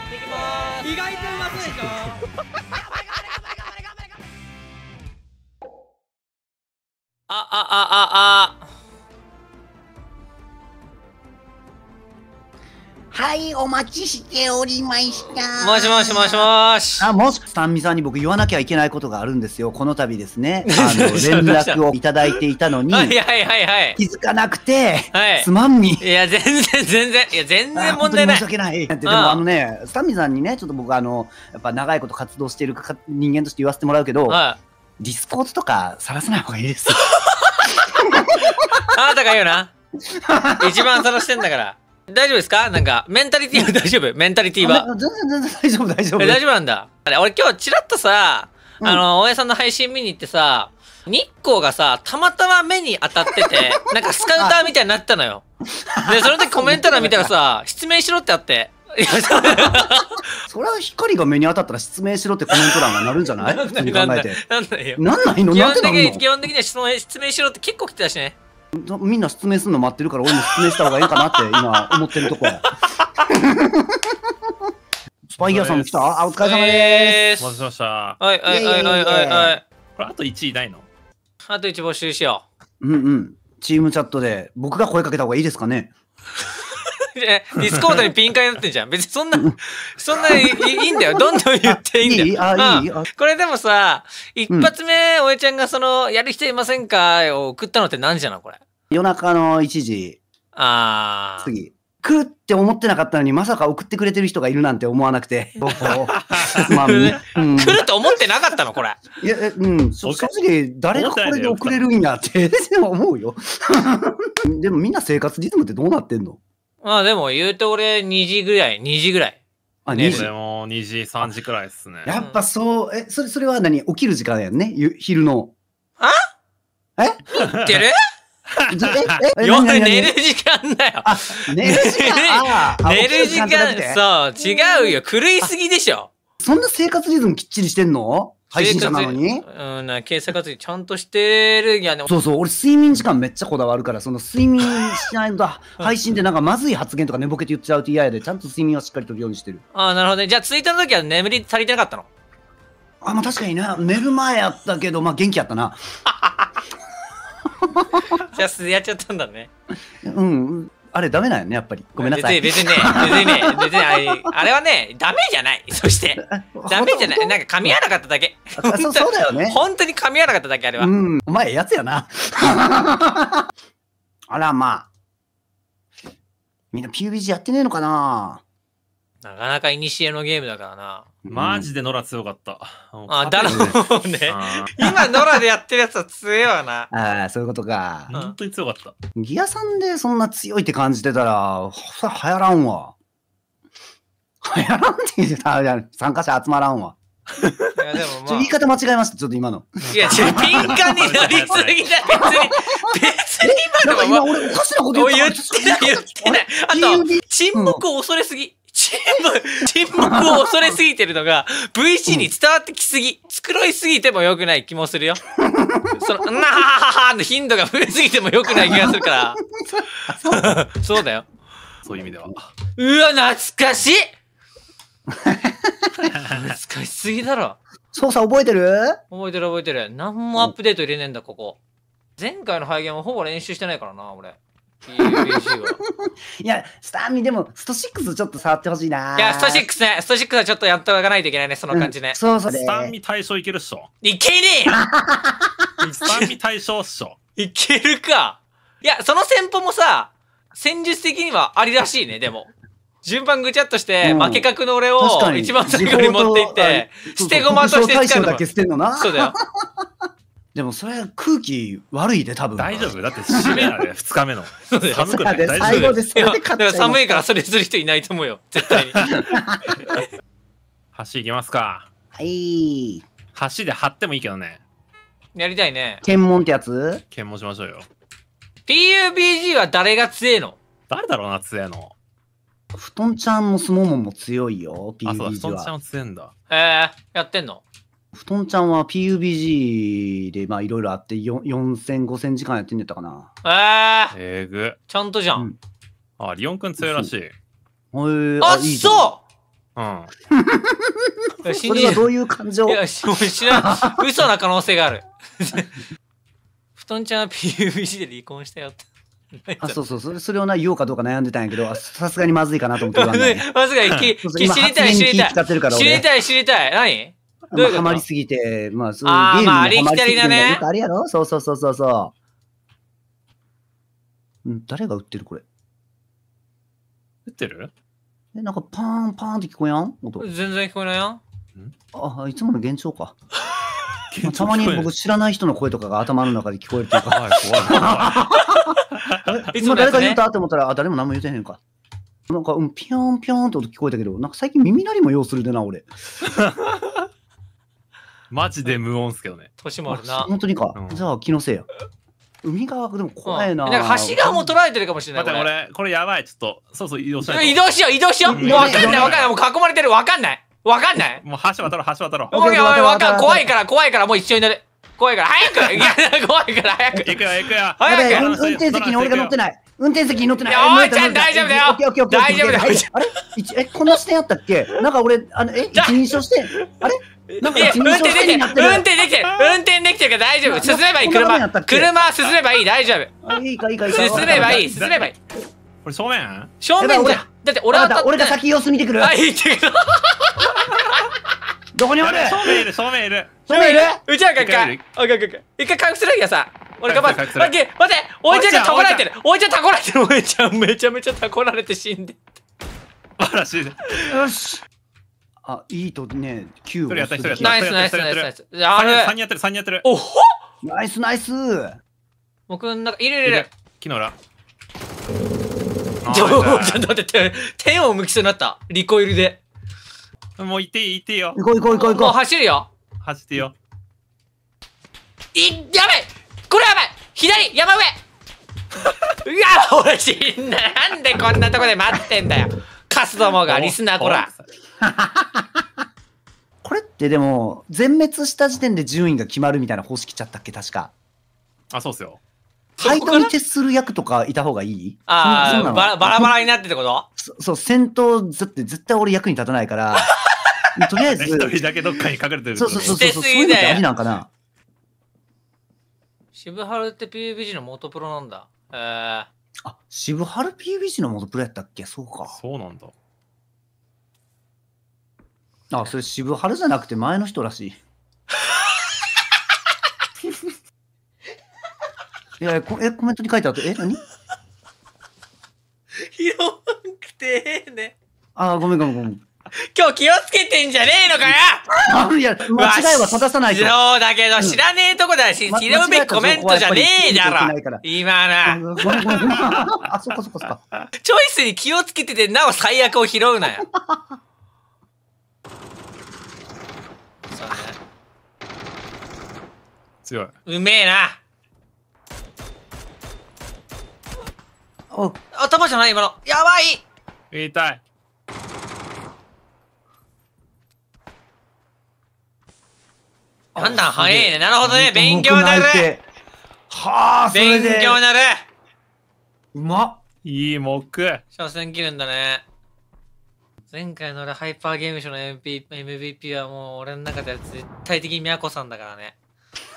やっていきます意外とうまそうでしょあああああ会お待ちしておりました。もしもしもしもし。あ、もし、三味さんに僕言わなきゃいけないことがあるんですよ。この度ですね、あの、連絡をいただいていたのに、はいはいはいはい。気づかなくて、はい、つまんみ。いや、全然全然、いや、全然問題ない。申し訳ない。でもあのね、三味さんにね、ちょっと僕あの、やっぱ長いこと活動しているか人間として言わせてもらうけど、はい、ディスコードとか晒さない方がいいです。あなたが言うな。一番晒してんだから。大丈夫ですかなんか、メンタリティは大丈夫メンタリティは。全然全然大丈夫、大丈夫。大丈夫なんだ。あれ、俺今日ちらっとさ、うん、あの、大家さんの配信見に行ってさ、日光がさ、たまたま目に当たってて、なんかスカウターみたいになったのよ。で、その時コメント欄見たらさ、失明しろってあって。それは光が目に当たったら失明しろってコメント欄がなるんじゃないなんないよ。なんないの基本的には失明しろって結構来てたしね。みんな失明するの待ってるから、俺も失明した方がいいかなって、今、思ってるとこや。スパイヤーさん来たあ、お疲れ様です。お待たせしました。はい、はい、はい、はい、はい。これ、あと1位ないのあと1募集しよう。うんうん。チームチャットで、僕が声かけた方がいいですかね ディスコードにピン会になってんじゃん。別にそんな、そんないいんだよ。どんどん言っていいんだよ。あ、いい、うん、これでもさ、一発目、おえちゃんがその、やる人いませんかを送ったのって何じなのこれ。夜中の1時。ああ。次。来るって思ってなかったのに、まさか送ってくれてる人がいるなんて思わなくて、僕を。まあ、うん、来ると思ってなかったのこれ。いや、うん。正直、誰がこれで送れるんやって思うよ。でもみんな生活リズムってどうなってんのまあでも言うと俺2時ぐらい、2時ぐらい。あ、2時。俺も2時、3時くらいですね。やっぱそう、え、それ、それは何起きる時間やんねゆ昼の。あえ言ってる夜寝る時間だよ。寝る時間 寝る時間、そう、違うよ。狂いすぎでしょ。そんな生活リズムきっちりしてんの配信者なのにうん、経済活動ちゃんとしてるやね。そうそう、俺睡眠時間めっちゃこだわるから、その睡眠しないと 配信でなんかまずい発言とか寝ぼけて言っちゃうと嫌やで、ちゃんと睡眠はしっかりとるようにしてる。ああ、なるほどね。じゃあツイッタの時は眠り足りてなかったのあ、まあ確かにね、寝る前やったけど、まあ元気やったな。じゃあ、やっちゃったんだね。うん。あれダメなんよね、やっぱり。ごめんなさい。別に、別にね、別にね、別にあれ、あれはね、ダメじゃない。そして、ダメじゃない。なんか噛み合わなかっただけ。そうそうだよね。本当に噛み合わなかっただけ、あれは。うん、お前、やつやな。あら、まあ。みんな PUBG やってねえのかななかなか古のゲームだからな。マジでノラ強かった。うん、あ、だろうね。今ノラでやってるやつは強いわな。ああ、そういうことか。本当に強かった。ギアさんでそんな強いって感じてたら、はれ流行らんわ。流行らんって言ってたら参加者集まらんわ。いやでもまあ、言い方間違えました、ちょっと今の。いや、ちょ敏感になりすぎだ、別に。別に今のは。今俺おかしなこと言ってない。言ってない。あと、沈黙を恐れすぎ。沈黙、沈黙を恐れすぎてるのが VC に伝わってきすぎ、繕いすぎても良くない気もするよ。その、なはははの頻度が増えすぎても良くない気がするから。そうだよ。そういう意味では。うわ、懐かしい懐かしすぎだろ。操作覚えてる覚えてる覚えてる。何もアップデート入れねえんだ、ここ。前回の配言はほぼ練習してないからな、俺。いや、スターミンでも、スト6ちょっと触ってほしいな。いや、スト6ね、スト6はちょっとやっとおかないといけないね、その感じね。うん、そうそう、スターミン対象いけるっしょ。いけねえ スターミン体操っしょ。いけるか。いや、その戦法もさ、戦術的にはありらしいね、でも。順番ぐちゃっとして、負け格の俺を一番最後に持っていって、捨て駒として使うの。そうだよ。でもそれは空気悪いで多分大丈夫だって締めなんで2日目の寒くない大丈夫ですよ。で勝寒いからそれする人いないと思うよ絶対に 橋行きますかはい橋で張ってもいいけどねやりたいね検問ってやつ検問しましょうよ PUBG は誰が強えの誰だろうな強えの布団ちゃんもスモモも強いよ PUBG はあそうだ布団ちゃんも強えんだええー、やってんの布団ちゃんは PUBG で、まあ、いろいろあって、4000、5000時間やってんやったかな。えー、えぐ。ちゃんとじゃん。うん、あ、リオンくん強いらしい。えー、あ、っ、そううん。そ れはどういう感情いや、知らん。嘘な可能性がある。布団ちゃんは PUBG で離婚したよって。あそうそうそれそれをな言おうかどうか悩んでたんやけどさすがにまずいかなと思って言わないまずい知りたい知りたい知りたい知りたい何まあ、ハマりすぎて、まあ、そういうゲームにありきたりだね。あれやろそうそうそうそうそう。ん誰が売ってるこれ。売ってるえ、なんかパーンパーンって聞こえやん音。全然聞こえないやん。あ、いつもの幻聴か。まあ、たまに僕知らない人の声とかが頭の中で聞こえるというか。怖い怖い怖い。今 誰か言うたって思ったら、あ、誰も何も言うてへんか。なんか、うん、ピョンピョンって音聞こえたけど、なんか最近耳鳴りも要するでな、俺。マジで無音っすけどね。年もあるな。本当にか。じゃあ気のせいや。海側でも怖いな。なんか橋がも取られてるかもしれない。またこれこれやばい、ちょっと。そうそう、移動しよう。移動しよう、移動しよう。もうわかんない、わかんない。もう囲まれてる、わかんない。わかんない。もう橋渡ろう、橋渡ろう。もう、やばい、わかん怖いから、怖いから、もう一緒に乗る。怖いから、早く 怖いから、早く行くよ、行くよ。早く運転席に俺が乗ってない。運転席に乗ってない。おいちゃん大丈夫だよ大丈夫だよあれえ、こんな視点あったっけなんか俺、あの、え、一証して、あれなんか運転できてる運転できてる運転できてるから大丈夫進めばいい車車進めばいい大丈夫いいかいいか進めばいい進めばいいこれ正面正面だだって俺は俺が先様子見てくるあいってく どこにおる正面いる正面いる正面いるうちらが一回一回隠復するんやさ俺がまず、待って、待って、おいちゃんがたこられてるおいちゃんたこられてるおいちゃんめちゃめちゃたこられて死んで。あら、死んで。よし。あ、いいとね、9を。それやった、やった。ナイス、ナイス、ナイス、ナイス。あ !3 人やってる、3人やってる。おほナイス、ナイス僕の中、いるいるいる。木の裏。ちょ、ちょっと待って、天を向きそうになった。リコイルで。もういていい、いてよ。行こう行こう行こう行こう。もう走るよ。走ってよ。い、やばいこれやばい左山上 うわ俺死んだなんでこんなとこで待ってんだよ。カスどもが、リスナーこら。これってでも、全滅した時点で順位が決まるみたいな方式ちゃったっけ、確か。あ、そうっすよ。配当に徹する役とかいた方がいいああ、バラバラになってってことそそう、戦闘、だって絶対俺役に立たないから、とりあえず。一人だけどっかに隠れてる。そうそうそう、そういうのってありなんかな。渋春って PUBG の元プロなんだ。えー、あ、渋春 PUBG の元プロやったっけそうか。そうなんだ。あそれ渋春じゃなくて前の人らしい いやこえコメントに書いてあったえ何拾わんくてええねあごめんごめんごめん今日気をつけてんじゃねえのかよいや、間違いは正さないと。そうだけど、知らねえとこだし、拾うべきコメントじゃねえだろ。今な。あ、そっかそっかそっか。チョイスに気をつけてて、なお最悪を拾うなよ。強い。うめえな。お頭じゃない今の。やばい痛い。判断早いね。なるほどね。勉強になる。はあ、勉強になる。うまっいい目。所詮切るんだね。前回の俺ハイパーゲームショーの MVP, MVP はもう俺の中では絶対的にみやこさんだからね。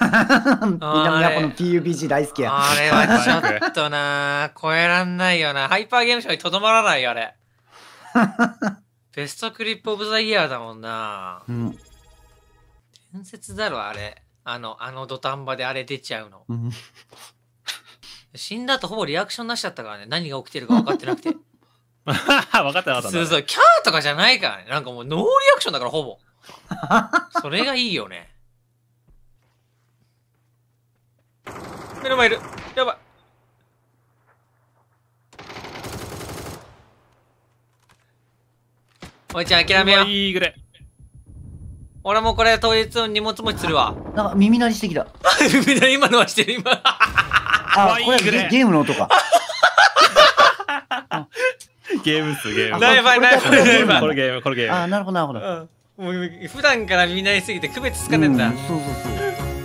南 アこの PUBG 大好きや。あれはちょっとな、超えらんないよな。ハイパーゲームショーにとどまらないよ、あれ。ベストクリップオブザイヤーだもんな。うん。伝説だろ、あれ。あの、あの土壇場であれ出ちゃうの。うん、死んだとほぼリアクションなしだったからね。何が起きてるか分かってなくて。分かってなかったそうそう、キャーとかじゃないからね。なんかもうノーリアクションだから、ほぼ。それがいいよね。目の前いるやばいおいちゃん諦めよういいぐら俺もこれ当日の荷物持ちするわなんか耳鳴りしてきた 耳鳴り今のはしてる今あこれゲゲームの音か ゲームっすゲームナイファイナイファイナイフこれゲームこれゲームあなるほどなるほど、うん、もう普段から耳鳴りすぎて区別つかねえんだ、うん、そうそうそう